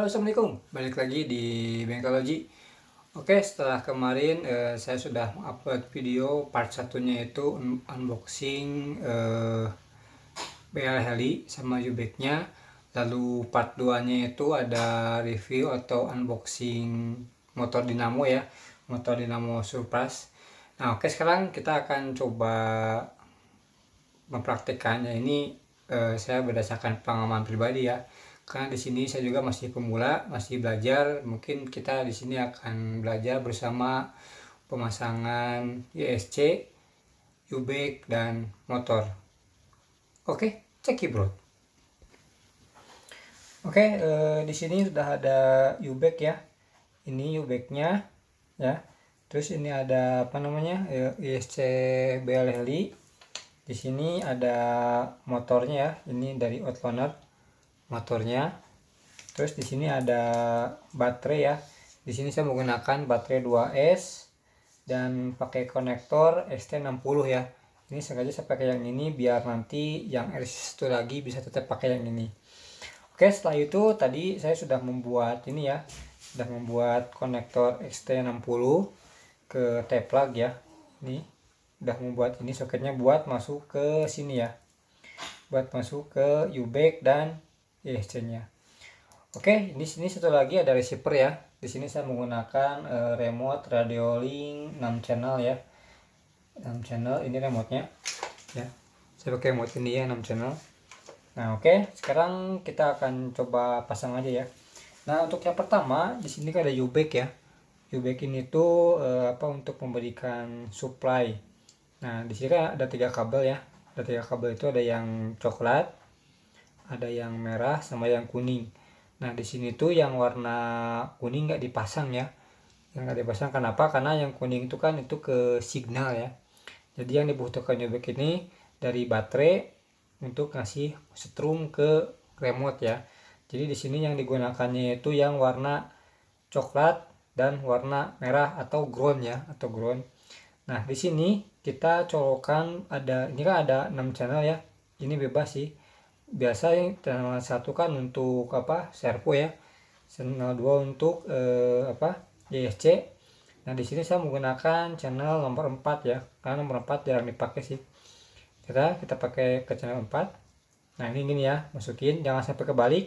Halo Assalamualaikum, balik lagi di Bengkologi Oke setelah kemarin eh, saya sudah upload video part satunya itu un unboxing eh, BL Heli sama U-Bag-nya Lalu part 2 nya itu ada review atau unboxing motor dinamo ya Motor dinamo surprise Nah oke sekarang kita akan coba mempraktikannya ini eh, saya berdasarkan pengalaman pribadi ya karena di sini saya juga masih pemula, masih belajar. Mungkin kita di sini akan belajar bersama pemasangan ISC, U-brake dan motor. Oke, cek bro. Oke, eh, di sini sudah ada U-brake ya. Ini U-brake-nya ya. Terus ini ada apa namanya? Eh, ISC Heli. Di sini ada motornya ya. Ini dari Outliner motornya terus di sini ada baterai ya di sini saya menggunakan baterai 2S dan pakai konektor ST60 ya ini sengaja saya pakai yang ini biar nanti yang rc lagi bisa tetap pakai yang ini oke setelah itu tadi saya sudah membuat ini ya sudah membuat konektor XT60 ke T-plug ya ini udah membuat ini soketnya buat masuk ke sini ya buat masuk ke U-back dan ya exchange-nya oke di sini satu lagi ada receiver ya di sini saya menggunakan uh, remote radio link 6 channel ya 6 channel ini remote-nya ya saya pakai remote ini ya 6 channel nah oke okay. sekarang kita akan coba pasang aja ya nah untuk yang pertama di sini kan ada Ubek ya Ubek ini tuh uh, apa untuk memberikan supply nah di sini kan ada tiga kabel ya ada tiga kabel itu ada yang coklat ada yang merah sama yang kuning nah di sini tuh yang warna kuning nggak dipasang ya yang nggak dipasang kenapa karena yang kuning itu kan itu ke signal ya jadi yang dibutuhkan juga ini dari baterai untuk ngasih setrum ke remote ya jadi di sini yang digunakannya itu yang warna coklat dan warna merah atau ground ya atau ground nah di sini kita colokan ada ini kan ada 6 channel ya ini bebas sih biasa yang channel satu kan untuk apa servo ya channel 2 untuk eh, apa DSC nah di sini saya menggunakan channel nomor 4 ya karena nomor 4 jarang dipakai sih kita kita pakai ke channel 4 nah ini gini ya masukin jangan sampai kebalik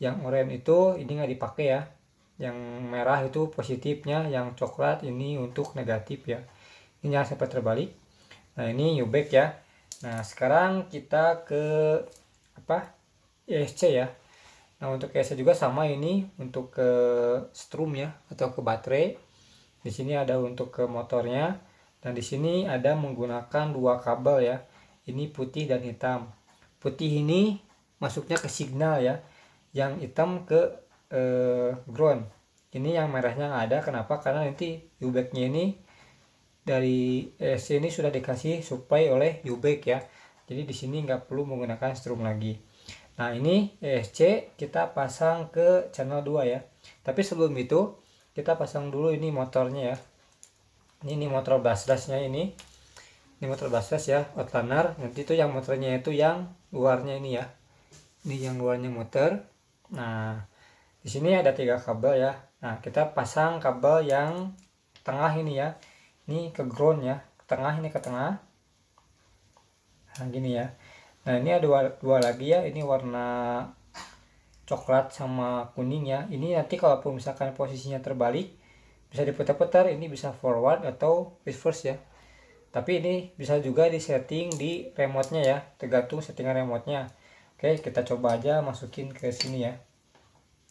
yang oranye itu ini nggak dipakai ya yang merah itu positifnya yang coklat ini untuk negatif ya ini jangan sampai terbalik nah ini new back ya nah sekarang kita ke apa ESC ya nah untuk ESC juga sama ini untuk ke strum ya atau ke baterai di sini ada untuk ke motornya dan di sini ada menggunakan dua kabel ya ini putih dan hitam putih ini masuknya ke signal ya yang hitam ke eh, ground ini yang merahnya nggak ada kenapa karena nanti ubeknya ini dari ESC ini sudah dikasih supply oleh ubek ya jadi di sini nggak perlu menggunakan strum lagi. Nah ini ESC kita pasang ke channel 2 ya. Tapi sebelum itu kita pasang dulu ini motornya ya. Ini, ini motor brushlessnya ini. Ini motor brushless ya, outliner. Nanti itu yang motornya itu yang luarnya ini ya. Ini yang luarnya motor. Nah di sini ada tiga kabel ya. Nah kita pasang kabel yang tengah ini ya. Ini ke ground ya. tengah ini ke tengah nah gini ya nah ini ada dua, lagi ya ini warna coklat sama kuning ya ini nanti kalau misalkan posisinya terbalik bisa diputar-putar ini bisa forward atau reverse ya tapi ini bisa juga disetting di remote-nya ya tergantung settingan remote-nya oke kita coba aja masukin ke sini ya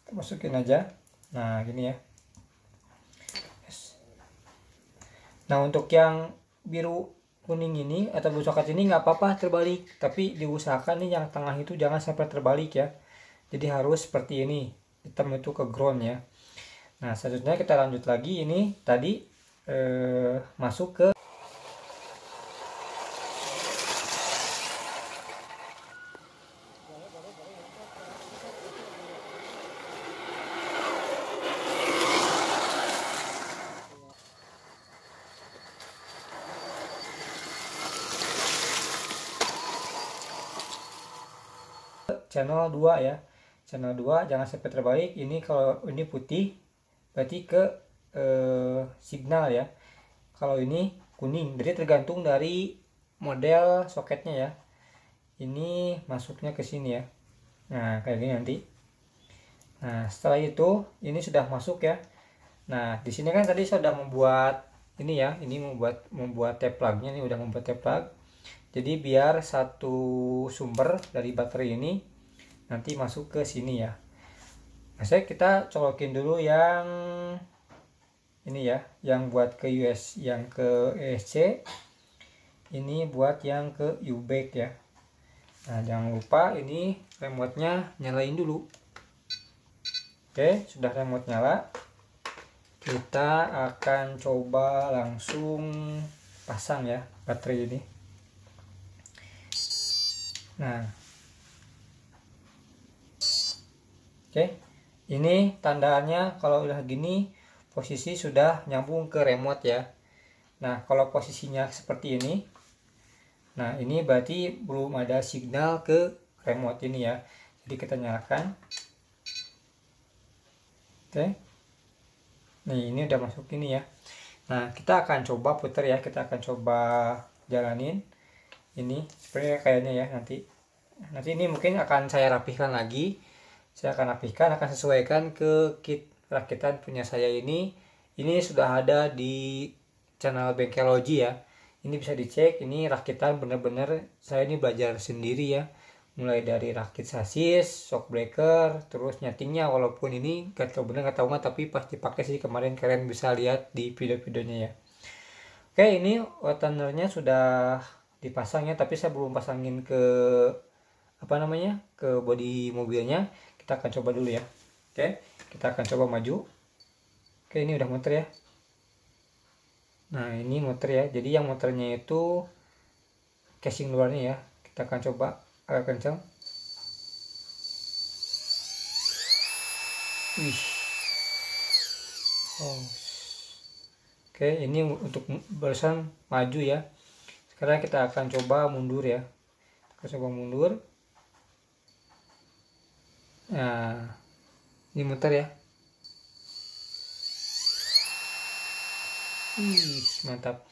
kita masukin aja nah gini ya yes. nah untuk yang biru kuning ini atau coklat ini nggak apa-apa terbalik tapi diusahakan nih yang tengah itu jangan sampai terbalik ya jadi harus seperti ini hitam itu ke ground ya nah selanjutnya kita lanjut lagi ini tadi eh, masuk ke channel 2 ya channel 2 jangan sampai terbalik ini kalau ini putih berarti ke eh, signal ya kalau ini kuning jadi tergantung dari model soketnya ya ini masuknya ke sini ya nah kayak gini nanti nah setelah itu ini sudah masuk ya nah di sini kan tadi sudah membuat ini ya ini membuat membuat tape plugnya ini udah membuat tape plug jadi biar satu sumber dari baterai ini nanti masuk ke sini ya nah saya kita colokin dulu yang ini ya yang buat ke US yang ke ESC ini buat yang ke UBEK ya nah jangan lupa ini remote nya nyalain dulu oke sudah remote nyala kita akan coba langsung pasang ya baterai ini nah Oke. Ini tandanya kalau udah gini posisi sudah nyambung ke remote ya. Nah, kalau posisinya seperti ini. Nah, ini berarti belum ada signal ke remote ini ya. Jadi kita nyalakan. Oke. Nih, ini udah masuk ini ya. Nah, kita akan coba putar ya. Kita akan coba jalanin ini seperti kayaknya ya nanti. Nanti ini mungkin akan saya rapihkan lagi saya akan rapikan akan sesuaikan ke kit rakitan punya saya ini ini sudah ada di channel bengkelogi ya ini bisa dicek ini rakitan bener-bener saya ini belajar sendiri ya mulai dari rakit sasis shock breaker terus nyatinya walaupun ini gak tau bener gak tau nggak tapi pas dipakai sih kemarin kalian bisa lihat di video-videonya ya oke ini waternernya sudah dipasang ya tapi saya belum pasangin ke apa namanya ke body mobilnya kita akan coba dulu ya oke kita akan coba maju oke ini udah muter ya nah ini muter ya jadi yang muternya itu casing luarnya ya kita akan coba agak kencang wih oh. oke ini untuk barusan maju ya sekarang kita akan coba mundur ya kita coba mundur nah ini muter ya Ih, mantap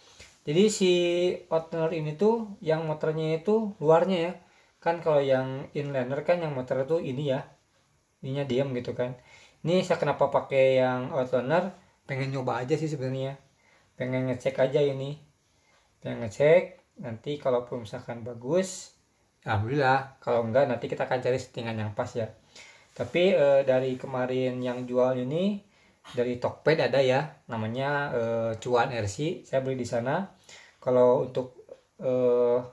jadi si outliner ini tuh yang motornya itu luarnya ya kan kalau yang inliner kan yang motor itu ini ya ininya diam gitu kan ini saya kenapa pakai yang outliner, pengen nyoba aja sih sebenarnya pengen ngecek aja ini pengen ngecek nanti kalau misalkan bagus alhamdulillah kalau enggak nanti kita akan cari settingan yang pas ya tapi e, dari kemarin yang jual ini dari Tokped ada ya namanya e, cuan RC saya beli di sana kalau untuk e,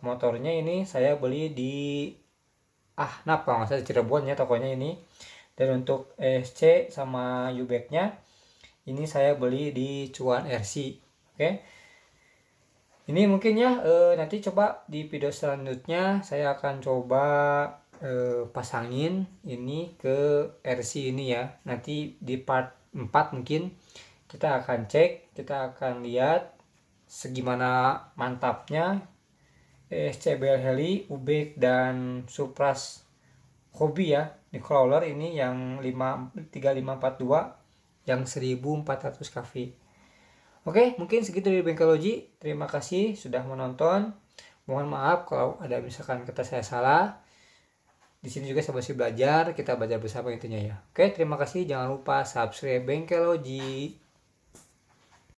motornya ini saya beli di ah napa nggak saya Cirebon ya tokonya ini dan untuk SC sama Ubeknya ini saya beli di cuan RC oke okay? ini mungkin ya e, nanti coba di video selanjutnya saya akan coba e, pasangin ini ke RC ini ya nanti di part 4 mungkin kita akan cek kita akan lihat segimana mantapnya SCBL Heli, Ubek dan Supras hobi ya di crawler ini yang 5, 3542 yang 1400 kv Oke, mungkin segitu dari Bengkeloji. Terima kasih sudah menonton. Mohon maaf kalau ada misalkan kata saya salah. Di sini juga saya masih belajar, kita belajar bersama intinya ya. Oke, terima kasih. Jangan lupa subscribe Bengkeloji.